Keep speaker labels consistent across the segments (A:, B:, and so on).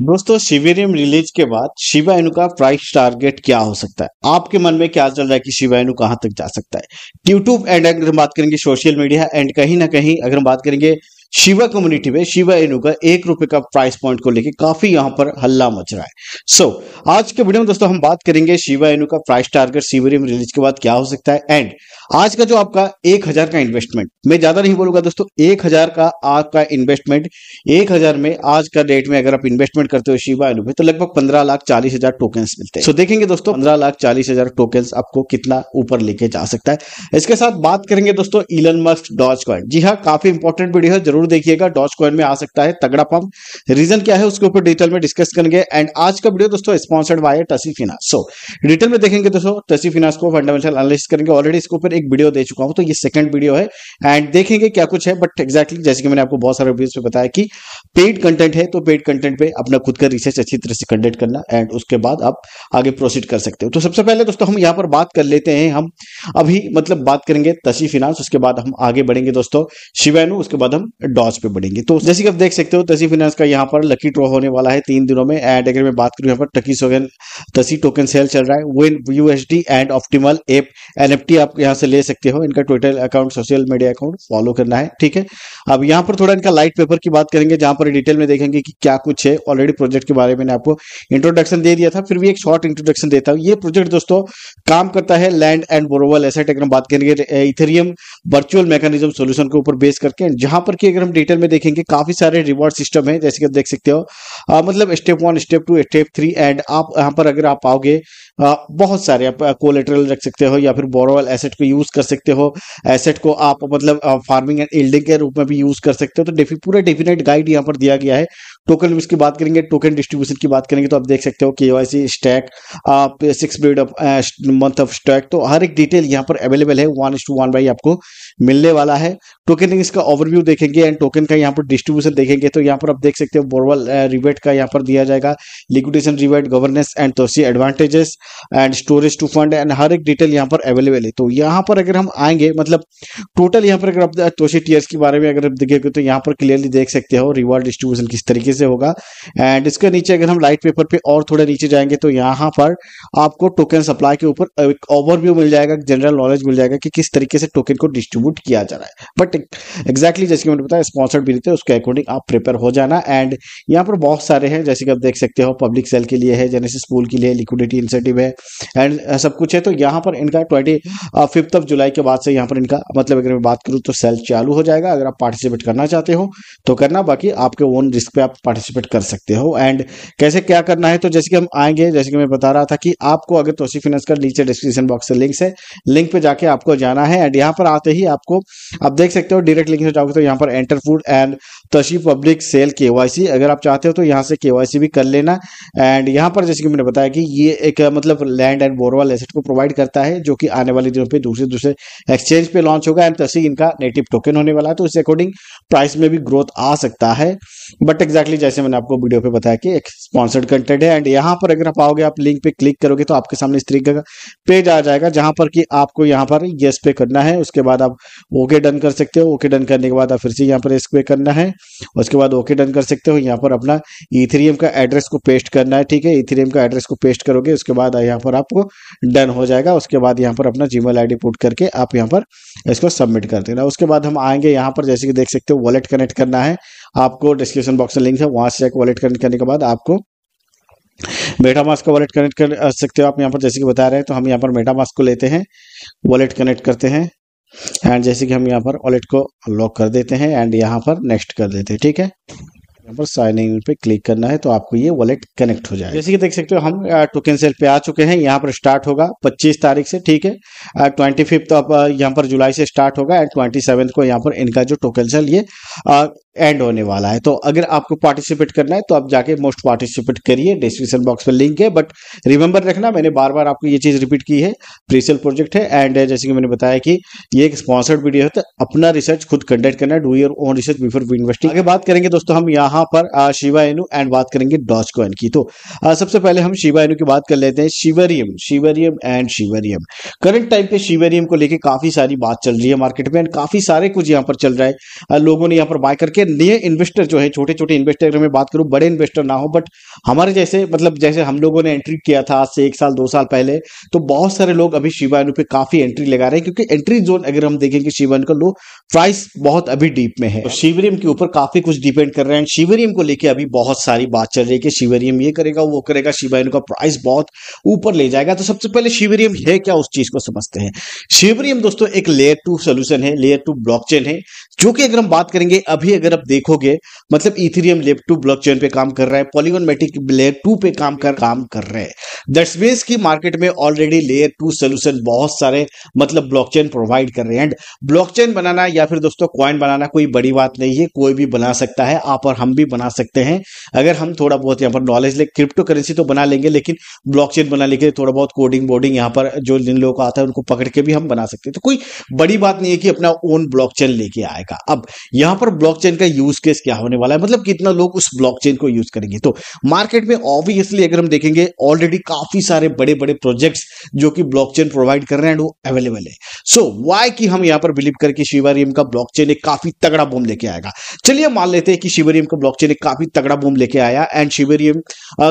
A: दोस्तों शिविरियम रिलीज के बाद शिवा का प्राइस टारगेट क्या हो सकता है आपके मन में क्या चल रहा है कि शिवा इनु कहां तक जा सकता है यूट्यूब एंड अगर हम बात करेंगे सोशल मीडिया एंड कहीं ना कहीं अगर हम बात करेंगे शिवा कम्युनिटी में शिवा इनू का एक रुपए का प्राइस पॉइंट को लेकर काफी यहां पर हल्ला मच रहा है सो so, आज के वीडियो में दोस्तों हम बात करेंगे शिवा एनू का प्राइस टारगेट सीवरियम रिलीज के बाद क्या हो सकता है एंड आज का जो आपका एक हजार का इन्वेस्टमेंट मैं ज्यादा नहीं बोलूंगा दोस्तों एक हजार का आपका इन्वेस्टमेंट एक हजार में आज का डेट में अगर आप इन्वेस्टमेंट करते हो शिवा एनू में तो लगभग पंद्रह लाख चालीस हजार टोकन मिलते हैं सो so, देखेंगे दोस्तों पंद्रह लाख चालीस हजार टोकन आपको कितना ऊपर लेके जा सकता है इसके साथ बात करेंगे दोस्तों इलन मस्क डॉज कॉइन जी हाँ काफी इंपॉर्टेंट वीडियो है जरूर जरूर देखिएगा डॉज कॉइन में आ सकता है तगड़ा पंप रीजन क्या है उसके ऊपर डिटेल में डिस्कस करेंगे एंड आज का वीडियो दोस्तों sponsored by Tosi Finance so detail में देखेंगे दोस्तों टसी फिनास को फंडामेंटल एनालिसिस करेंगे ऑलरेडी इसके ऊपर एक वीडियो दे चुका हूं तो ये सेकंड वीडियो है एंड देखेंगे क्या कुछ है बट एक्जैक्टली जैसे कि मैंने आपको बहुत सारे वीडियो बताया कि पेड कंटेंट है तो पेड कंटेंट पे अपना खुद का रिसर्च अच्छी तरह से कंडक्ट करना एंड उसके बाद आप आगे प्रोसीड कर सकते हो तो सबसे पहले दोस्तों हम यहाँ पर बात कर लेते हैं हम अभी मतलब बात करेंगे तसी फिनांस उसके बाद हम आगे बढ़ेंगे दोस्तों शिवेनु उसके बाद हम डॉज पे बढ़ेंगे तो जैसे कि आप देख सकते हो तसी फिनेंस का यहाँ पर लकी ड्रॉ होने वाला है तीन दिनों में एंड अगर मैं बात करूँ यहाँ पर टकी सोगन तसी टोकन सेल चल रहा है win USD and optimal app NFT आप यहाँ से ले सकते हो इनका Twitter account social media account follow करना है ठीक है अब यहाँ पर थोड़ा इनका लाइट पेपर की बात करेंगे जहां पर डिटेल में देखेंगे कि क्या कुछ है ऑलरेडी प्रोजेक्ट के बारे में आपको इंट्रोडक्शन दे दिया था फिर भी एक शॉर्ट इंट्रोडक्शन देता हूँ ये प्रोजेक्ट दोस्तों काम करता है लैंड एंड बोरोवल एसेट अगर हम बात करेंगे इथेरियम वर्चुअल मैकेनिज्म सोल्यूशन के ऊपर बेस करके जहां पर कि अगर अगर हम डिटेल में देखेंगे काफी सारे रिवॉर्ड सिस्टम है जैसे कि आप देख सकते हो आ, मतलब step one step two step three and आप यहाँ पर अगर आप आओगे आ, बहुत सारे आप कोलेटरल रख सकते हो या फिर बोरोवल एसेट को यूज कर सकते हो एसेट को आप मतलब फार्मिंग एंड एल्डिंग के रूप में भी यूज कर सकते हो तो डेफी पूरा डेफिनेट गाइड यहाँ पर दिया गया है टोकन की बात करेंगे टोकन डिस्ट्रीब्यूशन की बात करेंगे तो आप देख सकते हो के वाई स्टैक आप six period of month of stake तो हर एक डिटेल यहाँ पर अवेलेबल है वन इस टू वन बाई आपको मिलने वाला है टोकन इसका ओवरव्यू देखेंगे एंड टोकन का यहाँ पर डिस्ट्रीब्यूशन देखेंगे तो यहाँ पर आप देख सकते हो बोरवल रिवेट का यहाँ पर दिया जाएगा लिक्विडेशन रिवेट गवर्नेंस एंड तो advantages and storage to fund and हर एक डिटेल यहाँ पर अवेलेबल है तो यहाँ पर अगर हम आएंगे मतलब टोटल यहाँ पर अगर आप तोसी टीयर्स के बारे में अगर आप देखेंगे तो यहाँ पर क्लियरली देख सकते हो रिवॉर्ड डिस्ट्रीब्यूशन किस तरीके से होगा एंड इसके नीचे अगर हम लाइट पेपर पे और थोड़ा नीचे जाएंगे तो यहाँ पर आपको टोकन सप्लाई के ऊपर एक ओवरव्यू मिल जाएगा जनरल नॉलेज मिल जाएगा कि किस तरीके से टोकन को डिस्ट्रीब्यूट किया जा रहा है बट एग्जैक्टली जैसे कि मैंने होता है स्पॉन्सर्ड भी देते हैं उसके अकॉर्डिंग आप प्रिपेयर हो जाना एंड यहाँ पर बहुत सारे हैं जैसे कि आप देख सकते हो पब्लिक सेल के लिए है जेनेसिस स्कूल के लिए लिक्विडिटी इंसेंटिव है एंड सब कुछ है तो यहाँ पर इनका ट्वेंटी फिफ्थ ऑफ जुलाई के बाद से यहाँ पर इनका मतलब अगर मैं बात करूँ तो सेल चालू हो जाएगा अगर आप पार्टिसिपेट करना चाहते हो तो करना बाकी आपके ओन रिस्क पे आप पार्टिसिपेट कर सकते हो एंड कैसे क्या करना है तो जैसे कि हम आएंगे जैसे कि मैं बता रहा था कि आपको अगर तोसी फिनेंस का नीचे डिस्क्रिप्शन बॉक्स से लिंक है लिंक पे जाके आपको जाना है एंड यहाँ पर आते ही आपको आप देख सकते हो डायरेक्ट लिंक से जाओगे तो यहाँ पर Interfood food and तशी पब्लिक सेल के अगर आप चाहते हो तो यहाँ से केवाईसी भी कर लेना एंड यहाँ पर जैसे कि मैंने बताया कि ये एक मतलब लैंड एंड बोरवाल एसेट को प्रोवाइड करता है जो कि आने वाले दिनों पे दूसरे दूसरे एक्सचेंज पे लॉन्च होगा एंड तसी इनका नेटिव टोकन होने वाला है तो इस अकॉर्डिंग प्राइस में भी ग्रोथ आ सकता है बट एग्जैक्टली जैसे मैंने आपको वीडियो पे बताया कि एक स्पॉन्सर्ड कंटेंट है एंड यहाँ पर अगर आप आओगे आप लिंक पे क्लिक करोगे तो आपके सामने इस तरीके का पेज आ जाएगा जहां पर कि आपको यहाँ पर येस पे करना है उसके बाद आप ओके डन कर सकते हो ओके डन करने के बाद आप फिर से यहाँ पर इस पे करना है उसके बाद ओके डन कर सकते हो यहाँ पर अपना इथेरियम का एड्रेस को पेस्ट करना है ठीक है इथेरियम का एड्रेस को पेस्ट करोगे उसके बाद यहाँ पर आपको डन हो जाएगा उसके बाद यहाँ पर अपना जीमेल आई पुट करके आप यहाँ पर इसको सबमिट कर देना उसके बाद हम आएंगे यहाँ पर जैसे कि देख सकते हो वॉलेट कनेक्ट करना है आपको डिस्क्रिप्शन बॉक्स में लिंक है वहां से जाकर वॉलेट कनेक्ट करने के बाद आपको मास्क का वॉलेट कनेक्ट कर सकते हो आप यहाँ पर जैसे कि बता रहे हैं तो हम यहाँ पर मास्क को लेते हैं वॉलेट कनेक्ट करते हैं एंड जैसे कि हम यहाँ पर वॉलेट को लॉक कर देते हैं एंड यहाँ पर नेक्स्ट कर देते हैं ठीक है यहाँ पर साइन इन पे क्लिक करना है तो आपको ये वॉलेट कनेक्ट हो जाएगा जैसे कि देख सकते हो हम टोकन uh, सेल पे आ चुके हैं यहाँ पर स्टार्ट होगा 25 तारीख से ठीक है ट्वेंटी फिफ्थ आप यहाँ पर जुलाई से स्टार्ट होगा एंड ट्वेंटी को यहाँ पर इनका जो टोकन सेल ये एंड uh, होने वाला है तो अगर आपको पार्टिसिपेट करना है तो आप जाके मोस्ट पार्टिसिपेट करिए डिस्क्रिप्शन बॉक्स में लिंक है बट रिमेंबर रखना मैंने बार बार आपको ये चीज रिपीट की है प्रीसेल प्रोजेक्ट है एंड uh, जैसे कि मैंने बताया कि ये एक स्पॉन्सर्ड वीडियो है तो अपना रिसर्च खुद कंडक्ट करना है do your own research before investing आगे बात करेंगे दोस्तों हम यहाँ यहां पर शिवा एनु एंड बात करेंगे डॉज कॉइन की तो सबसे पहले हम शिवा एनु की बात कर लेते हैं Shibarium Shibarium and Shibarium current time पे शिवरियम को लेके काफी सारी बात चल रही है मार्केट में एंड काफी सारे कुछ यहां पर चल रहा है लोगों ने यहां पर बाय करके नए इन्वेस्टर जो है छोटे छोटे इन्वेस्टर अगर मैं बात करूं बड़े इन्वेस्टर ना हो बट हमारे जैसे मतलब जैसे हम लोगों ने एंट्री किया था आज से एक साल दो साल पहले तो बहुत सारे लोग अभी शिवा एनु पे काफी एंट्री लगा रहे हैं क्योंकि एंट्री जोन अगर हम देखेंगे शिवा एनु का लो प्राइस बहुत अभी डीप में है तो शिवरियम के ऊपर काफी कुछ डिपेंड कर रहे हैं शिवरियम को लेके अभी बहुत सारी बात चल रही है कि शिवरियम ये करेगा वो करेगा शिवरियम का प्राइस बहुत ऊपर ले जाएगा तो सबसे पहले शिवरियम है क्या उस चीज को समझते हैं शिवरियम दोस्तों एक लेयर टू सोल्यूशन है लेयर टू ब्लॉक है जो कि अगर हम बात करेंगे अभी अगर आप देखोगे मतलब इथेरियम लेयर टू ब्लॉकचेन पे काम कर रहा है पॉलीगोन मेटिक लेयर टू पे काम कर काम कर रहे हैं दैट्स मीन्स की मार्केट में ऑलरेडी लेयर टू सोल्यूशन बहुत सारे मतलब ब्लॉकचेन प्रोवाइड कर रहे हैं एंड ब्लॉकचेन बनाना या फिर दोस्तों क्वाइन बनाना कोई बड़ी बात नहीं है कोई भी बना सकता है आप और हम भी बना सकते हैं अगर हम थोड़ा बहुत यहाँ पर नॉलेज ले क्रिप्टो करेंसी तो बना लेंगे लेकिन ब्लॉकचेन बनाने के लिए थोड़ा बहुत कोडिंग बोर्डिंग यहाँ पर जो जिन लोगों को आता है उनको पकड़ के भी हम बना सकते हैं तो कोई बड़ी बात नहीं है कि अपना ओन ब्लॉकचेन लेके आएगा अब यहाँ पर ब्लॉकचेन का यूज केस क्या होने वाला है मतलब कितना लोग उस ब्लॉकचेन को यूज करेंगे तो मार्केट में ऑब्वियसली अगर हम देखेंगे ऑलरेडी काफी सारे बड़े बड़े प्रोजेक्ट्स जो कि ब्लॉकचेन प्रोवाइड कर रहे हैं वो अवेलेबल है सो वाई की हम यहाँ पर बिलीव करके शिवरियम का ब्लॉकचेन एक काफी तगड़ा बोम लेके आएगा चलिए मान लेते हैं कि शिवरियम का ब्लॉकचेन एक काफी तगड़ा बूम लेके आया एंड शिवेरियम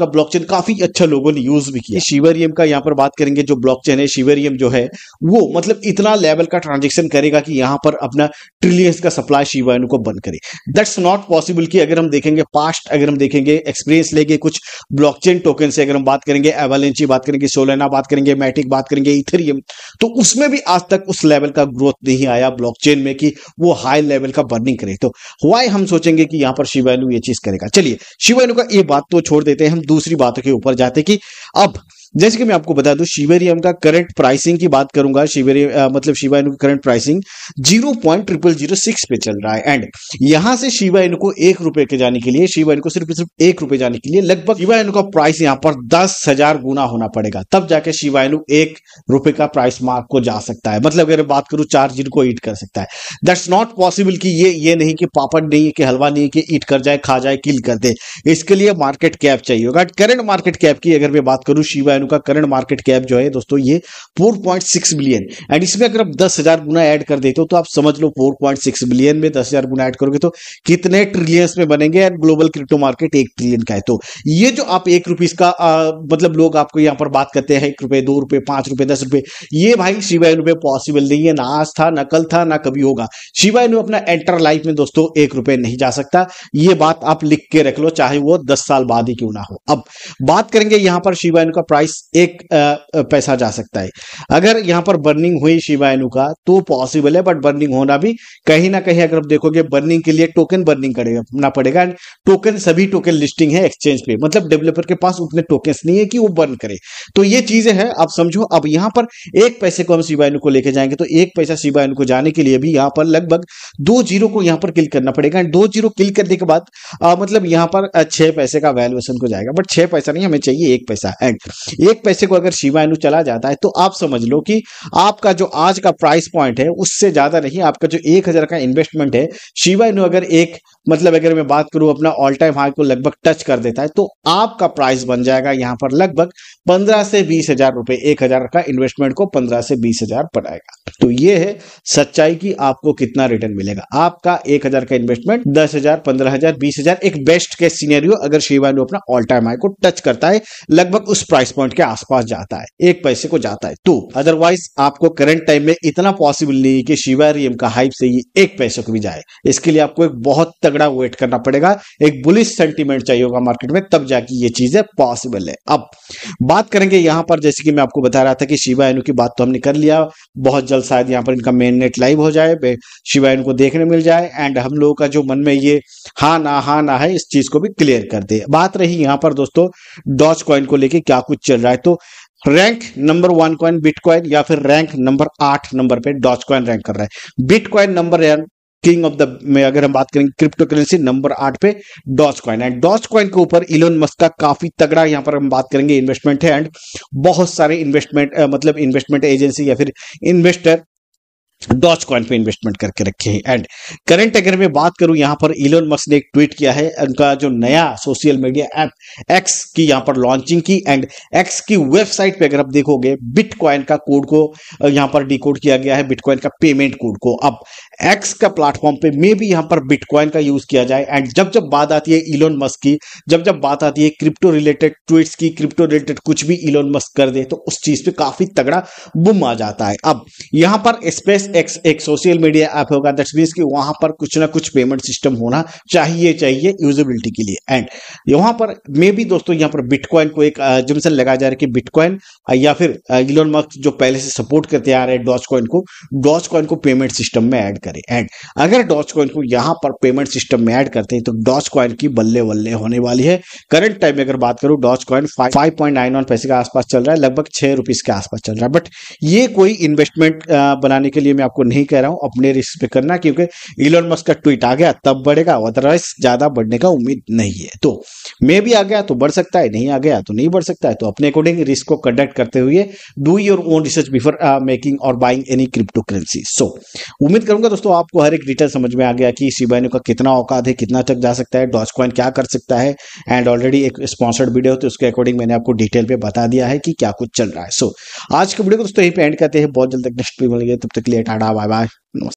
A: का ब्लॉकचेन काफी अच्छा लोगों ने यूज भी किया शिवेरियम का यहाँ पर बात करेंगे जो ब्लॉकचेन है शिवेरियम जो है वो मतलब इतना लेवल का ट्रांजेक्शन करेगा कि यहाँ पर अपना ट्रिलियंस का सप्लाई शिवायनु को बंद करे दैट्स नॉट पॉसिबल कि अगर हम देखेंगे पास्ट अगर हम देखेंगे एक्सपीरियंस लेके कुछ ब्लॉकचेन टोकन से अगर हम बात करेंगे एवेलेंची बात करेंगे सोलेना बात करेंगे मैटिक बात करेंगे इथेरियम तो उसमें भी आज तक उस लेवल का ग्रोथ नहीं आया ब्लॉकचेन में कि वो हाई लेवल का बर्निंग करे तो वाई हम सोचेंगे कि यहां पर शिवा शिवानु ये चीज करेगा चलिए शिवानु का ये बात तो छोड़ देते हैं हम दूसरी बात के ऊपर जाते कि अब जैसे कि मैं आपको बता दूं शिवेरियम का करंट प्राइसिंग की बात करूंगा शिवेरियम मतलब Shiba Inu current pricing zero point triple zero six पे चल रहा है एंड यहां से शिवा इनू को एक रुपए के जाने के लिए शिवा इनू को सिर्फ सिर्फ एक रुपए जाने के लिए लगभग शिवा इनू का प्राइस यहां पर दस हजार गुना होना पड़ेगा तब जाके शिवा इनू एक रुपए का प्राइस मार्क को जा सकता है मतलब अगर बात करूं चार जीरो को ईट कर सकता है दैट्स नॉट पॉसिबल कि ये ये नहीं कि पापड़ नहीं है कि हलवा नहीं है कि ईट कर जाए खा जाए किल कर दे इसके लिए मार्केट कैप चाहिए होगा करंट मार्केट कैप की अगर मैं बात करूं शिवा का करंट मार्केट कैप जो है दोस्तों ये 4.6 बिलियन एंड इसमें अगर आप दस हजार गुना ऐड कर देते हो तो आप समझ लो 4.6 बिलियन में दस हजार गुना ऐड करोगे तो कितने ट्रिलियंस में बनेंगे एंड ग्लोबल क्रिप्टो मार्केट एक ट्रिलियन का है तो ये जो आप एक रुपीज का आ, मतलब लोग आपको यहाँ पर बात करते हैं एक रुपए दो रुपए पांच रुपए दस रुपए ये भाई शिवा में पॉसिबल नहीं है ना आज था ना कल था ना कभी होगा शिवा अपना एंटर लाइफ में दोस्तों एक रुपए नहीं जा सकता ये बात आप लिख के रख लो चाहे वो दस साल बाद ही क्यों ना हो अब बात करेंगे यहां पर शिवायनु का प्राइस एक पैसा जा सकता है अगर यहां पर बर्निंग हुई शिवायनु का तो पॉसिबल है बट बर्निंग होना भी कहीं ना कहीं अगर आप देखोगे बर्निंग के लिए टोकन बर्निंग करना पड़ेगा एंड टोकन सभी टोकन लिस्टिंग है एक्सचेंज पे मतलब डेवलपर के पास उतने टोकन नहीं है कि वो बर्न करे तो ये चीजें हैं आप समझो अब यहां पर एक पैसे को हम शिवायनु को लेके जाएंगे तो एक पैसा शिवायनु को जाने के लिए भी यहां पर लगभग दो जीरो को यहां पर क्लिक करना पड़ेगा एंड दो जीरो क्लिक करने के बाद बाद आ, मतलब यहाँ पर छह पैसे का वैल्यूएशन को जाएगा बट छह पैसा नहीं हमें चाहिए एक पैसा एंड एक पैसे को अगर शिवायनु चला जाता है तो आप समझ लो कि आपका जो आज का प्राइस पॉइंट है उससे ज्यादा नहीं आपका जो एक हजार का इन्वेस्टमेंट है शिवायनु अगर एक मतलब अगर मैं बात करूं अपना ऑल टाइम हाई को लगभग टच कर देता है तो आपका प्राइस बन जाएगा यहां पर लगभग पंद्रह से बीस हजार रुपए एक हजार का इन्वेस्टमेंट को पंद्रह से बीस हजार पड़ाएगा तो ये है सच्चाई की आपको कितना रिटर्न मिलेगा आपका एक हजार का इन्वेस्टमेंट दस हजार पंद्रह हजार बीस हजार एक बेस्ट केस सीनेरियो अगर शेयर अपना ऑल टाइम हाई को टच करता है लगभग उस प्राइस पॉइंट के आसपास जाता है एक पैसे को जाता है तो अदरवाइज आपको करंट टाइम में इतना पॉसिबल नहीं है कि शिवा का हाइप से ही एक पैसे को भी जाए इसके लिए आपको एक बहुत तक तगड़ा वेट करना पड़ेगा एक बुलिश सेंटीमेंट चाहिए होगा मार्केट में तब जाके ये चीजें पॉसिबल है अब बात करेंगे यहां पर जैसे कि मैं आपको बता रहा था कि शिवा एनु की बात तो हमने कर लिया बहुत जल्द शायद यहाँ पर इनका मेन नेट लाइव हो जाए शिवा एनु को देखने मिल जाए एंड हम लोगों का जो मन में ये हा ना हा ना है इस चीज को भी क्लियर कर दे बात रही यहां पर दोस्तों डॉच कॉइन को लेकर क्या कुछ चल रहा है तो rank number one coin bitcoin या फिर रैंक नंबर आठ नंबर पे डॉच कॉइन रैंक कर रहा है bitcoin number king of the में अगर हम बात करेंगे क्रिप्टो करेंसी नंबर आठ पे Dogecoin and Dogecoin के ऊपर इलोन मस्क का काफी तगड़ा यहां पर हम बात करेंगे इन्वेस्टमेंट है एंड बहुत सारे इन्वेस्टमेंट मतलब इन्वेस्टमेंट एजेंसी या फिर इन्वेस्टर डॉच कॉइन पे इन्वेस्टमेंट करके रखे हैं एंड करंट अगर मैं बात करूं यहां पर इलोन मस्क ने एक ट्वीट किया है उनका जो नया सोशल मीडिया ऐप एक्स की यहां पर लॉन्चिंग की एंड एक्स की वेबसाइट पे अगर आप देखोगे बिटकॉइन का कोड को यहां पर डिकोड किया गया है बिटकॉइन का पेमेंट कोड को अब एक्स का प्लेटफॉर्म पे मे भी यहां पर बिटकॉइन का यूज किया जाए एंड जब जब बात आती है इलोन मस्क की जब जब बात आती है क्रिप्टो रिलेटेड ट्वीट की क्रिप्टो रिलेटेड कुछ भी इलोन मस्क कर दे तो उस चीज पे काफी तगड़ा बुम आ जाता है अब यहां पर स्पेस एक्स एक सोशल मीडिया ऐप होगा दैट्स मीन्स कि वहां पर कुछ ना कुछ पेमेंट सिस्टम होना चाहिए चाहिए यूजेबिलिटी के लिए एंड यहां पर मे भी दोस्तों यहां पर बिटकॉइन को एक जिमसन लगाया जा रहा है कि बिटकॉइन या फिर इलोन मस्क जो पहले से सपोर्ट करते आ रहे हैं डॉच कॉइन को डॉच कॉइन को पेमेंट सिस्टम में ऐड करें एंड अगर डॉच कॉइन को यहां पर पेमेंट सिस्टम में ऐड करते हैं तो डॉच कॉइन की बल्ले बल्ले होने वाली है करंट टाइम में अगर बात करूं डॉच कॉइन फाइव पैसे के आसपास चल रहा है लगभग छह रुपीज के आसपास चल रहा है बट ये कोई इन्वेस्टमेंट बनाने के लिए इसलिए मैं आपको नहीं कह रहा हूं अपने रिस्क पे करना क्योंकि इलोन मस्क का ट्वीट आ गया तब बढ़ेगा अदरवाइज ज्यादा बढ़ने का उम्मीद नहीं है तो मे भी आ गया तो बढ़ सकता है नहीं आ गया तो नहीं बढ़ सकता है तो अपने अकॉर्डिंग रिस्क को कंडक्ट करते हुए do your own research before making और buying any cryptocurrency so उम्मीद करूंगा दोस्तों आपको हर एक डिटेल समझ में आ गया कि सीबाइनो का कितना औकात है कितना तक जा सकता है डॉच क्वाइन क्या कर सकता है एंड ऑलरेडी एक स्पॉन्सर्ड वीडियो तो उसके अकॉर्डिंग मैंने आपको डिटेल पे बता दिया है कि क्या कुछ चल रहा है सो so, आज के वीडियो को दोस्तों यहीं पे एंड करते हैं बहुत जल्द तक नेक्स्ट वीडियो मिलेंगे तब तक लिए Tara, bye bye.